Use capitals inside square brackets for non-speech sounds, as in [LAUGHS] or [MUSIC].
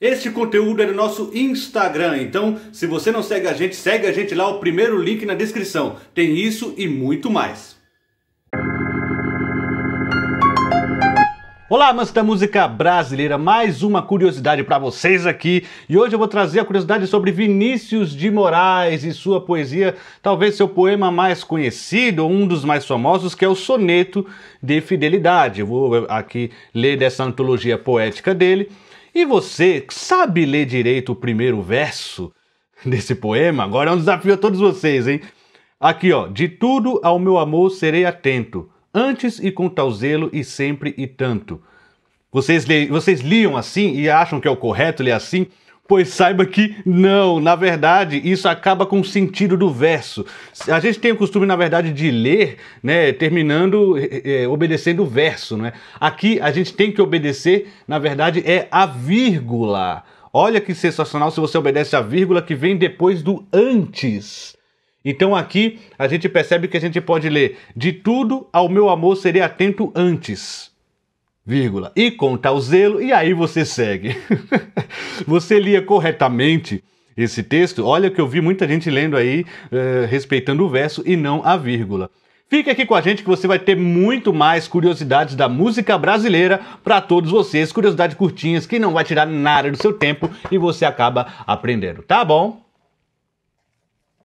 Este conteúdo é do nosso Instagram, então se você não segue a gente, segue a gente lá, o primeiro link na descrição. Tem isso e muito mais. Olá, amantes da música brasileira, mais uma curiosidade para vocês aqui. E hoje eu vou trazer a curiosidade sobre Vinícius de Moraes e sua poesia, talvez seu poema mais conhecido, um dos mais famosos, que é o Soneto de Fidelidade. Eu vou aqui ler dessa antologia poética dele. E você sabe ler direito o primeiro verso desse poema? Agora é um desafio a todos vocês, hein? Aqui, ó. De tudo ao meu amor serei atento, antes e com tal zelo e sempre e tanto. Vocês, vocês liam assim e acham que é o correto ler assim? Pois saiba que não, na verdade, isso acaba com o sentido do verso. A gente tem o costume, na verdade, de ler, né, terminando é, obedecendo o verso, né? Aqui a gente tem que obedecer, na verdade, é a vírgula. Olha que sensacional se você obedece a vírgula que vem depois do antes. Então aqui a gente percebe que a gente pode ler de tudo ao meu amor serei atento antes vírgula, e com tal zelo, e aí você segue. [LAUGHS] você lia corretamente esse texto? Olha que eu vi muita gente lendo aí, eh, respeitando o verso e não a vírgula. Fique aqui com a gente que você vai ter muito mais curiosidades da música brasileira para todos vocês, curiosidades curtinhas que não vai tirar nada do seu tempo e você acaba aprendendo, tá bom?